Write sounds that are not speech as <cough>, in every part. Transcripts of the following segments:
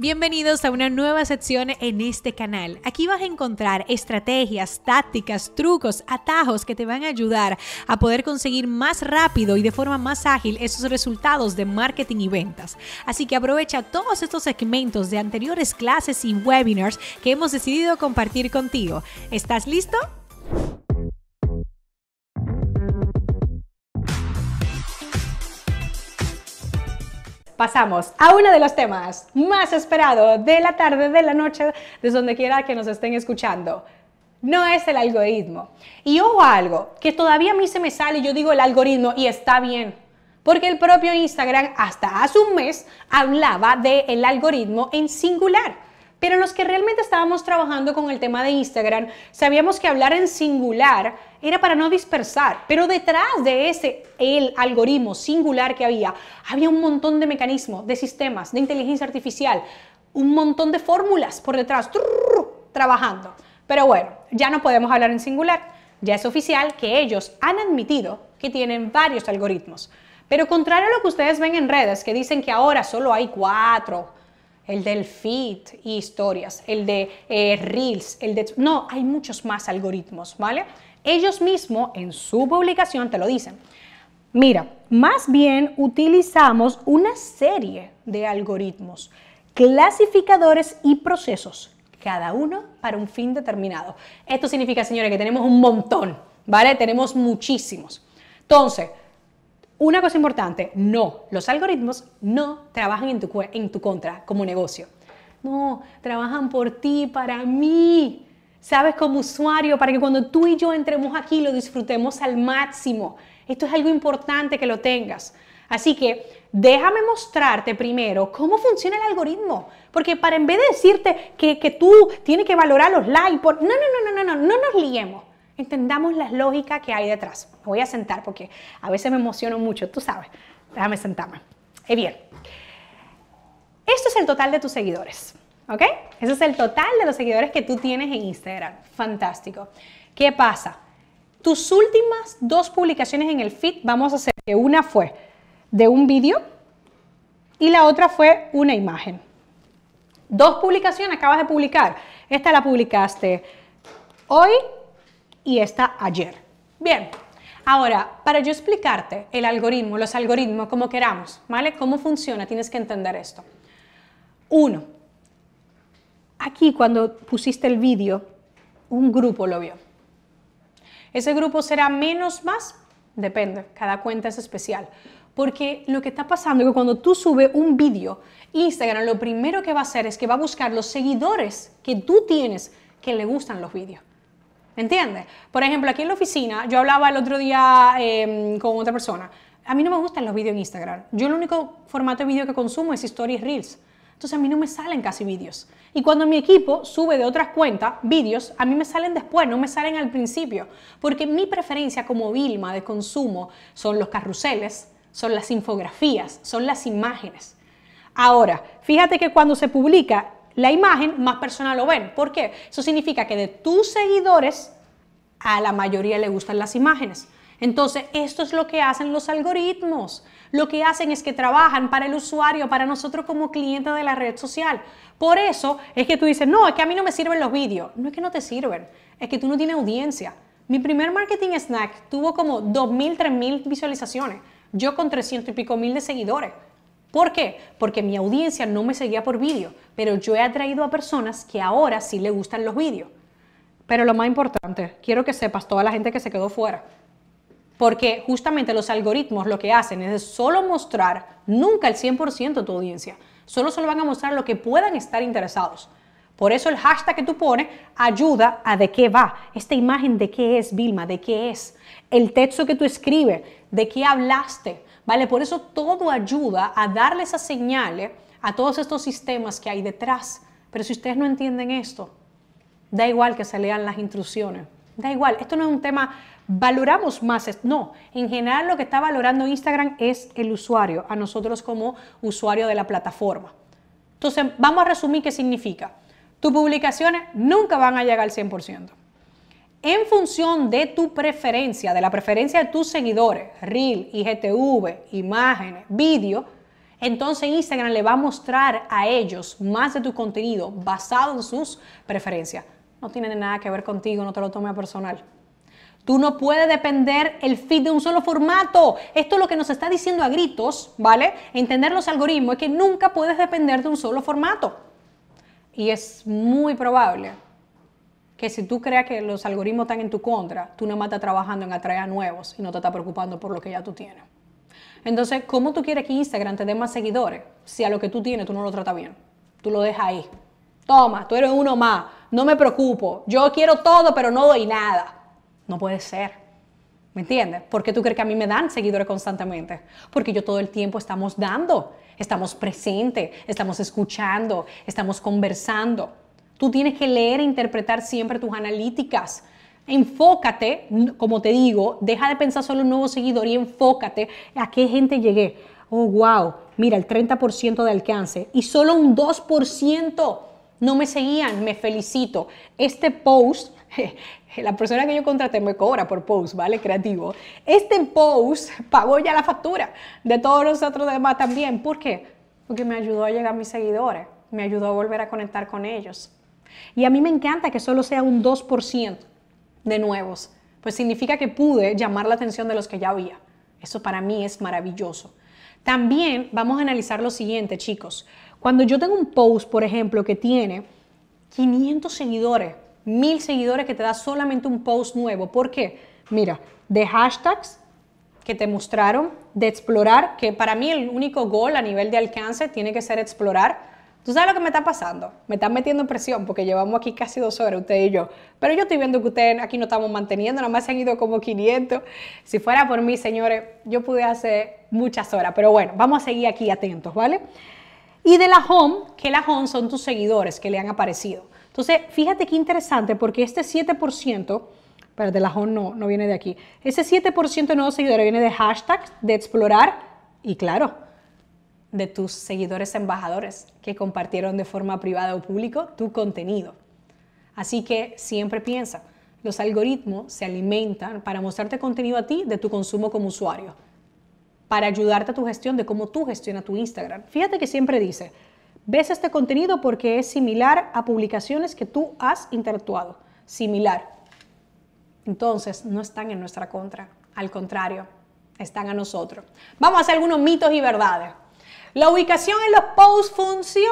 Bienvenidos a una nueva sección en este canal. Aquí vas a encontrar estrategias, tácticas, trucos, atajos que te van a ayudar a poder conseguir más rápido y de forma más ágil esos resultados de marketing y ventas. Así que aprovecha todos estos segmentos de anteriores clases y webinars que hemos decidido compartir contigo. ¿Estás listo? pasamos a uno de los temas más esperados de la tarde, de la noche, desde donde quiera que nos estén escuchando. No es el algoritmo. Y ojo algo, que todavía a mí se me sale, yo digo el algoritmo y está bien. Porque el propio Instagram hasta hace un mes hablaba del algoritmo en singular. Pero los que realmente estábamos trabajando con el tema de Instagram, sabíamos que hablar en singular era para no dispersar, pero detrás de ese el algoritmo singular que había, había un montón de mecanismos, de sistemas, de inteligencia artificial, un montón de fórmulas por detrás, trabajando. Pero bueno, ya no podemos hablar en singular, ya es oficial que ellos han admitido que tienen varios algoritmos. Pero contrario a lo que ustedes ven en redes, que dicen que ahora solo hay cuatro, el del feed y historias, el de eh, reels, el de... No, hay muchos más algoritmos, ¿vale? Ellos mismos en su publicación te lo dicen. Mira, más bien utilizamos una serie de algoritmos, clasificadores y procesos, cada uno para un fin determinado. Esto significa, señores, que tenemos un montón, ¿vale? Tenemos muchísimos. Entonces, una cosa importante, no, los algoritmos no trabajan en tu, en tu contra como negocio. No, trabajan por ti, para mí. ¿sabes? Como usuario, para que cuando tú y yo entremos aquí lo disfrutemos al máximo. Esto es algo importante que lo tengas. Así que déjame mostrarte primero cómo funciona el algoritmo. Porque para en vez de decirte que, tú tienes que valorar los likes, no, no, no, no, no, no, no nos liemos entendamos la lógica que hay detrás. Me voy a sentar porque a veces me emociono mucho, tú sabes. Déjame sentarme. Eh, bien, esto es el total de tus seguidores, ¿ok? Ese es el total de los seguidores que tú tienes en Instagram. Fantástico. ¿Qué pasa? Tus últimas dos publicaciones en el feed, vamos a hacer que una fue de un vídeo y la otra fue una imagen. Dos publicaciones acabas de publicar. Esta la publicaste hoy y esta ayer. Bien, ahora, para yo explicarte el algoritmo, los algoritmos, como queramos, ¿vale? ¿Cómo funciona? Tienes que entender esto. Uno, aquí cuando pusiste el vídeo, un grupo lo vio. Ese grupo será menos, más, depende, cada cuenta es especial. Porque lo que está pasando es que cuando tú subes un vídeo, Instagram lo primero que va a hacer es que va a buscar los seguidores que tú tienes que le gustan los vídeos. ¿Entiendes? Por ejemplo, aquí en la oficina, yo hablaba el otro día em, con otra persona. A mí no me gustan los vídeos en Instagram. Yo el único formato de vídeo que consumo es Stories Reels. Entonces a mí no me salen casi vídeos. Y cuando mi equipo sube de otras cuentas vídeos, a mí me salen después, no me salen al principio. Porque mi preferencia como Vilma de consumo son los carruseles, son las infografías, son las imágenes. Ahora, fíjate que cuando se publica la imagen, más personas lo ven. ¿Por qué? Eso significa que de tus seguidores a la mayoría le gustan las imágenes. Entonces, esto es lo que hacen los algoritmos. Lo que hacen es que trabajan para el usuario, para nosotros como clientes de la red social. Por eso es que tú dices, no, es que a mí no me sirven los vídeos. No es que no te sirven, es que tú no tienes audiencia. Mi primer marketing snack tuvo como 2.000, 3.000 visualizaciones. Yo con 300 y pico mil de seguidores. ¿Por qué? Porque mi audiencia no me seguía por vídeo, pero yo he atraído a personas que ahora sí le gustan los vídeos. Pero lo más importante, quiero que sepas toda la gente que se quedó fuera. Porque justamente los algoritmos lo que hacen es solo mostrar nunca el 100% de tu audiencia. Solo solo van a mostrar lo que puedan estar interesados. Por eso el hashtag que tú pones ayuda a de qué va. Esta imagen de qué es, Vilma, de qué es. El texto que tú escribes, de qué hablaste ¿vale? Por eso todo ayuda a darle esas señales a todos estos sistemas que hay detrás. Pero si ustedes no entienden esto, da igual que se lean las instrucciones. Da igual, esto no es un tema, valoramos más, no, en general lo que está valorando Instagram es el usuario, a nosotros como usuario de la plataforma. Entonces, vamos a resumir qué significa. Tus publicaciones nunca van a llegar al 100% en función de tu preferencia, de la preferencia de tus seguidores, Reel, IGTV, imágenes, vídeo, entonces Instagram le va a mostrar a ellos más de tu contenido basado en sus preferencias. No tiene nada que ver contigo, no te lo tomes a personal. Tú no puedes depender el feed de un solo formato. Esto es lo que nos está diciendo a gritos, ¿vale? Entender los algoritmos es que nunca puedes depender de un solo formato. Y es muy probable que si tú creas que los algoritmos están en tu contra, tú más estás trabajando en atraer a nuevos y no te estás preocupando por lo que ya tú tienes. Entonces, ¿cómo tú quieres que Instagram te dé más seguidores si a lo que tú tienes tú no lo tratas bien? Tú lo dejas ahí. Toma, tú eres uno más, no me preocupo, yo quiero todo pero no doy nada. No puede ser. ¿Me entiendes? ¿Por qué tú crees que a mí me dan seguidores constantemente? Porque yo todo el tiempo estamos dando, estamos presentes, estamos escuchando, estamos conversando. Tú tienes que leer e interpretar siempre tus analíticas. Enfócate, como te digo, deja de pensar solo en un nuevo seguidor y enfócate a qué gente llegué. Oh, wow, mira, el 30% de alcance y solo un 2% no me seguían, me felicito. Este post, <laughs> la persona que yo contraté me cobra por post, ¿vale? Creativo. Este post pagó ya la factura de todos los otros demás también. ¿Por qué? Porque me ayudó a llegar a mis seguidores, me ayudó a volver a conectar con ellos. Y a mí me encanta que solo sea un 2% de nuevos, pues significa que pude llamar la atención de los que ya había. Eso para mí es maravilloso. También vamos a analizar lo siguiente, chicos. Cuando yo tengo un post, por ejemplo, que tiene 500 seguidores, 1000 seguidores que te da solamente un post nuevo, ¿por qué? Mira, de hashtags que te mostraron, de explorar, que para mí el único gol a nivel de alcance tiene que ser explorar Tú sabes lo que me está pasando. Me están metiendo presión porque llevamos aquí casi dos horas, usted y yo. Pero yo estoy viendo que ustedes aquí no estamos manteniendo, nada más se han ido como 500. Si fuera por mí, señores, yo pude hacer muchas horas. Pero bueno, vamos a seguir aquí atentos, ¿vale? Y de la home, que la home son tus seguidores que le han aparecido. Entonces, fíjate qué interesante porque este 7%, pero de la home no, no viene de aquí. Ese 7% de nuevos seguidores viene de hashtags, de explorar y claro, de tus seguidores embajadores que compartieron de forma privada o público tu contenido. Así que siempre piensa, los algoritmos se alimentan para mostrarte contenido a ti de tu consumo como usuario, para ayudarte a tu gestión de cómo tú gestionas tu Instagram. Fíjate que siempre dice, ves este contenido porque es similar a publicaciones que tú has interactuado, similar. Entonces, no están en nuestra contra, al contrario, están a nosotros. Vamos a hacer algunos mitos y verdades. ¿La ubicación en los posts funciona?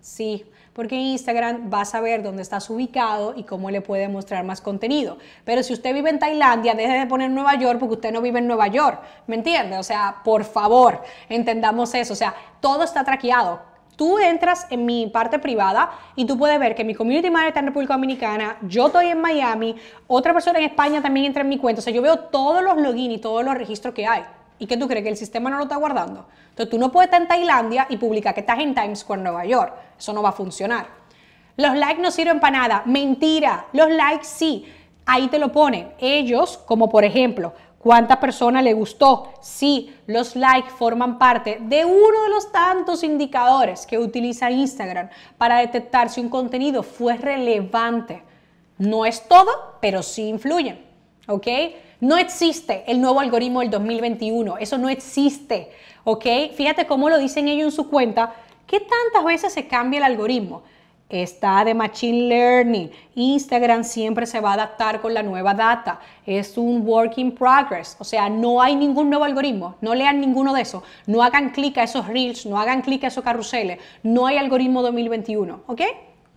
Sí, porque Instagram va a saber dónde estás ubicado y cómo le puede mostrar más contenido. Pero si usted vive en Tailandia, deje de poner Nueva York porque usted no vive en Nueva York. ¿Me entiende? O sea, por favor, entendamos eso. O sea, todo está traqueado. Tú entras en mi parte privada y tú puedes ver que mi community manager está en República Dominicana, yo estoy en Miami, otra persona en España también entra en mi cuenta. O sea, yo veo todos los logins y todos los registros que hay. ¿Y qué tú crees? ¿Que el sistema no lo está guardando? Entonces tú no puedes estar en Tailandia y publicar que estás en Times Square, Nueva York. Eso no va a funcionar. Los likes no sirven para nada. Mentira. Los likes sí. Ahí te lo ponen. Ellos, como por ejemplo, cuántas personas le gustó. Sí, los likes forman parte de uno de los tantos indicadores que utiliza Instagram para detectar si un contenido fue relevante. No es todo, pero sí influyen. ¿ok? No existe el nuevo algoritmo del 2021, eso no existe, ¿ok? Fíjate cómo lo dicen ellos en su cuenta, ¿qué tantas veces se cambia el algoritmo? Está de Machine Learning, Instagram siempre se va a adaptar con la nueva data, es un work in progress, o sea, no hay ningún nuevo algoritmo, no lean ninguno de eso. no hagan clic a esos reels, no hagan clic a esos carruseles, no hay algoritmo 2021, ¿ok?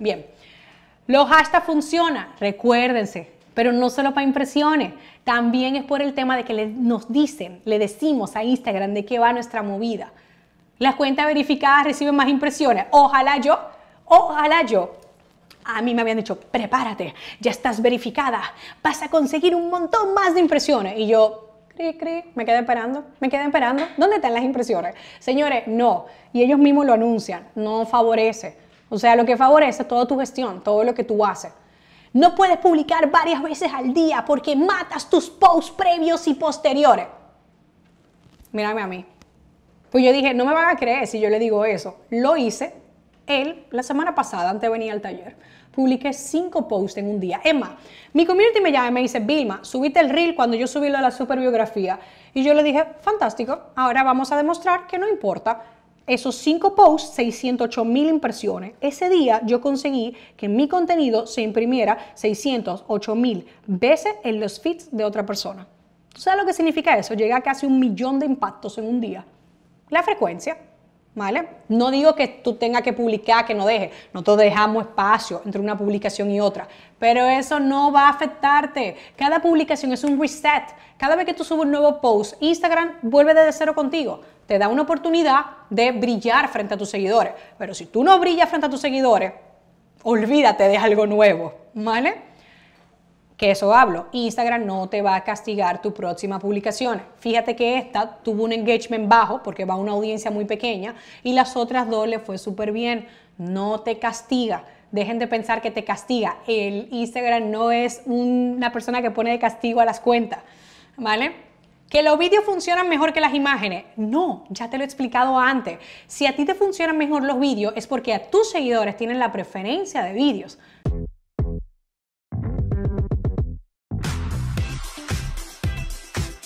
Bien. Los hashtags funcionan, recuérdense, pero no solo para impresiones, también es por el tema de que nos dicen, le decimos a Instagram de qué va nuestra movida. Las cuentas verificadas reciben más impresiones. Ojalá yo, ojalá yo. A mí me habían dicho, prepárate, ya estás verificada, vas a conseguir un montón más de impresiones. Y yo, me quedé esperando, me quedé esperando. ¿Dónde están las impresiones? Señores, no. Y ellos mismos lo anuncian, no favorece. O sea, lo que favorece es toda tu gestión, todo lo que tú haces. No puedes publicar varias veces al día porque matas tus posts previos y posteriores. Mírame a mí. Pues yo dije, no me van a creer si yo le digo eso. Lo hice. Él, la semana pasada, antes venía al taller, publiqué cinco posts en un día. Emma, mi community me llama y me dice, Vilma, subiste el reel cuando yo subí lo la superbiografía. Y yo le dije, fantástico, ahora vamos a demostrar que no importa esos cinco posts, 608 mil impresiones. Ese día yo conseguí que mi contenido se imprimiera 608 mil veces en los feeds de otra persona. sabes lo que significa eso? Llega a casi un millón de impactos en un día. La frecuencia, ¿Vale? No digo que tú tengas que publicar, que no dejes. Nosotros dejamos espacio entre una publicación y otra. Pero eso no va a afectarte. Cada publicación es un reset. Cada vez que tú subes un nuevo post, Instagram vuelve desde cero contigo. Te da una oportunidad de brillar frente a tus seguidores. Pero si tú no brillas frente a tus seguidores, olvídate de algo nuevo. ¿Vale? que eso hablo. Instagram no te va a castigar tu próxima publicación. Fíjate que esta tuvo un engagement bajo porque va a una audiencia muy pequeña y las otras dos le fue súper bien. No te castiga. Dejen de pensar que te castiga. El Instagram no es una persona que pone de castigo a las cuentas. ¿Vale? ¿Que los vídeos funcionan mejor que las imágenes? No, ya te lo he explicado antes. Si a ti te funcionan mejor los vídeos es porque a tus seguidores tienen la preferencia de vídeos.